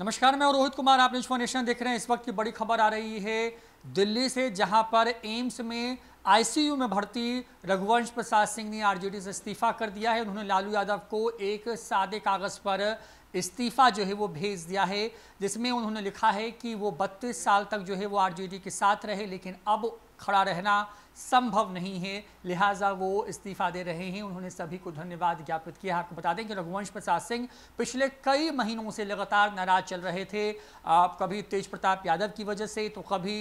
नमस्कार मैं रोहित कुमार आप न्यूज फॉर देख रहे हैं इस वक्त की बड़ी खबर आ रही है दिल्ली से जहां पर एम्स में आईसीयू में भर्ती रघुवंश प्रसाद सिंह ने आरजेडी से इस्तीफा कर दिया है उन्होंने लालू यादव को एक सादे कागज पर इस्तीफ़ा जो है वो भेज दिया है जिसमें उन्होंने लिखा है कि वो बत्तीस साल तक जो है वो आरजेडी के साथ रहे लेकिन अब खड़ा रहना संभव नहीं है लिहाजा वो इस्तीफ़ा दे रहे हैं उन्होंने सभी को धन्यवाद ज्ञापित किया आपको बता दें कि रघुवंश प्रसाद सिंह पिछले कई महीनों से लगातार नाराज चल रहे थे आप कभी तेज प्रताप यादव की वजह से तो कभी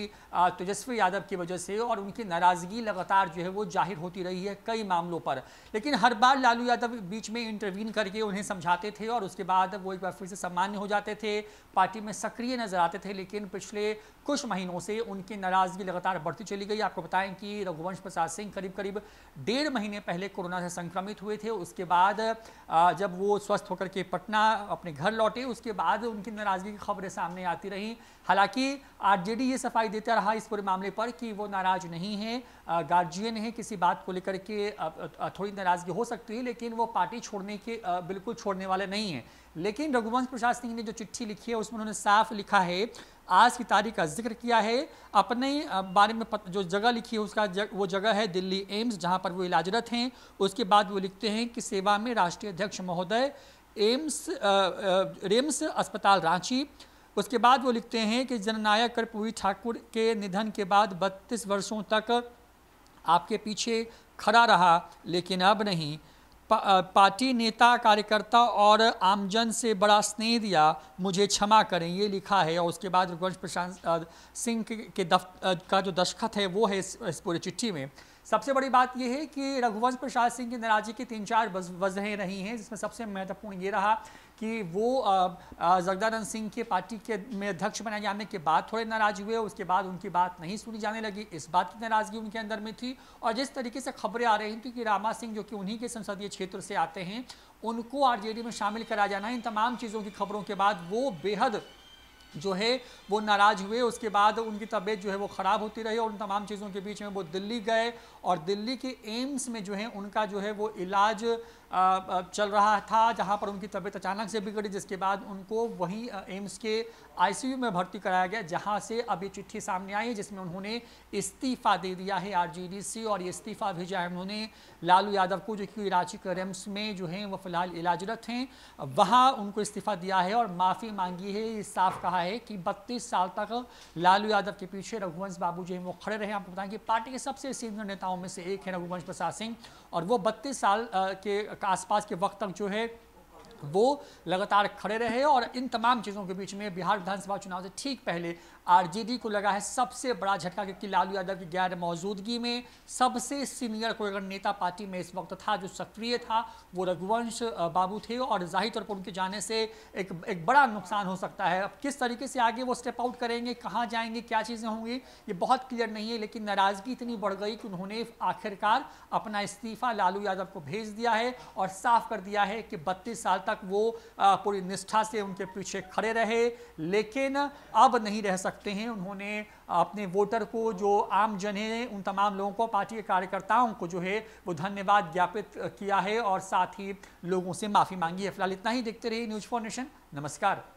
तेजस्वी यादव की वजह से और उनकी नाराज़गी लगातार जो है वो जाहिर होती रही है कई मामलों पर लेकिन हर बार लालू यादव बीच में इंटरवीन करके उन्हें समझाते थे और उसके बाद वो एक बार फिर से सामान्य हो जाते थे पार्टी में सक्रिय नजर आते थे लेकिन पिछले कुछ महीनों से उनकी नाराजगी लगातार बढ़ती चली गई आपको बताएं कि रघुवंश प्रसाद सिंह करीब करीब डेढ़ महीने पहले कोरोना से संक्रमित हुए थे उसके बाद जब वो स्वस्थ होकर के पटना अपने घर लौटे उसके बाद उनकी नाराजगी की खबरें सामने आती रहीं हालांकि आरजेडी ये सफाई देता रहा इस पूरे मामले पर कि वो नाराज नहीं है गार्जियन है किसी बात को लेकर के थोड़ी नाराज़गी हो सकती है लेकिन वो पार्टी छोड़ने के बिल्कुल छोड़ने वाले नहीं है लेकिन रघुवंश प्रसाद सिंह ने जो चिट्ठी लिखी है उसमें उन्होंने साफ लिखा है आज की तारीख का जिक्र किया है अपने बारे में जो जगह लिखी है उसका जग, वो जगह है दिल्ली एम्स जहाँ पर वो इलाजरत हैं उसके बाद वो लिखते हैं कि सेवा में राष्ट्रीय अध्यक्ष महोदय एम्स रिम्स अस्पताल रांची उसके बाद वो लिखते हैं कि जननायक कर्पूरी ठाकुर के निधन के बाद 32 वर्षों तक आपके पीछे खड़ा रहा लेकिन अब नहीं पा, पार्टी नेता कार्यकर्ता और आमजन से बड़ा स्नेह दिया मुझे क्षमा करें ये लिखा है और उसके बाद रघुवंश प्रशांत सिंह के दफ का जो दस्खत है वो है इस, इस चिट्ठी में सबसे बड़ी बात यह है कि रघुवंश प्रसाद सिंह की नाराजगी की तीन चार वजहें रही हैं जिसमें सबसे महत्वपूर्ण ये रहा कि वो जगदानंद सिंह के पार्टी के में अध्यक्ष बनाए जाने के बाद थोड़े नाराज हुए उसके बाद उनकी बात नहीं सुनी जाने लगी इस बात की नाराजगी उनके अंदर में थी और जिस तरीके से खबरें आ रही थी कि रामा सिंह जो कि उन्हीं के संसदीय क्षेत्र से आते हैं उनको आरजेडी में शामिल करा जाना इन तमाम चीज़ों की खबरों के बाद वो बेहद जो है वो नाराज़ हुए उसके बाद उनकी तबीयत जो है वो ख़राब होती रही और उन तमाम चीज़ों के बीच में वो दिल्ली गए और दिल्ली के एम्स में जो है उनका जो है वो इलाज चल रहा था जहां पर उनकी तबीयत अचानक से बिगड़ी जिसके बाद उनको वहीं एम्स के आईसीयू में भर्ती कराया गया जहां से अभी चिट्ठी सामने आई जिसमें उन्होंने इस्तीफा दे दिया है आरजेडी से और ये इस्तीफा भेजा है उन्होंने लालू यादव को जो कि रांची के रिम्स में जो हैं वो फिलहाल इलाजरत हैं वहाँ उनको इस्तीफा दिया है और माफ़ी मांगी है ये साफ कहा है कि बत्तीस साल तक लालू यादव के पीछे रघुवंश बाबू जो हैं वो खड़े रहे आपको बताएंगे पार्टी के सबसे सीनियर नेताओं में से एक है रघुवंश प्रसाद सिंह और वो बत्तीस साल के आसपास के वक्त तक जो है वो लगातार खड़े रहे और इन तमाम चीज़ों के बीच में बिहार विधानसभा चुनाव से ठीक पहले आरजेडी को लगा है सबसे बड़ा झटका क्योंकि लालू यादव की गैर मौजूदगी में सबसे सीनियर कोई अगर नेता पार्टी में इस वक्त था जो सक्रिय था वो रघुवंश बाबू थे और जाहिर तौर पर उनके जाने से एक एक बड़ा नुकसान हो सकता है अब किस तरीके से आगे वो स्टेप आउट करेंगे कहाँ जाएंगे क्या चीज़ें होंगी ये बहुत क्लियर नहीं है लेकिन नाराज़गी इतनी बढ़ गई कि उन्होंने आखिरकार अपना इस्तीफा लालू यादव को भेज दिया है और साफ कर दिया है कि बत्तीस साल तक तक वो पूरी निष्ठा से उनके पीछे खड़े रहे लेकिन अब नहीं रह सकते हैं उन्होंने अपने वोटर को जो आम जन है उन तमाम लोगों को पार्टी के कार्यकर्ताओं को जो है वो धन्यवाद ज्ञापित किया है और साथ ही लोगों से माफ़ी मांगी है फिलहाल इतना ही देखते रहिए न्यूज़ फॉर नेशन नमस्कार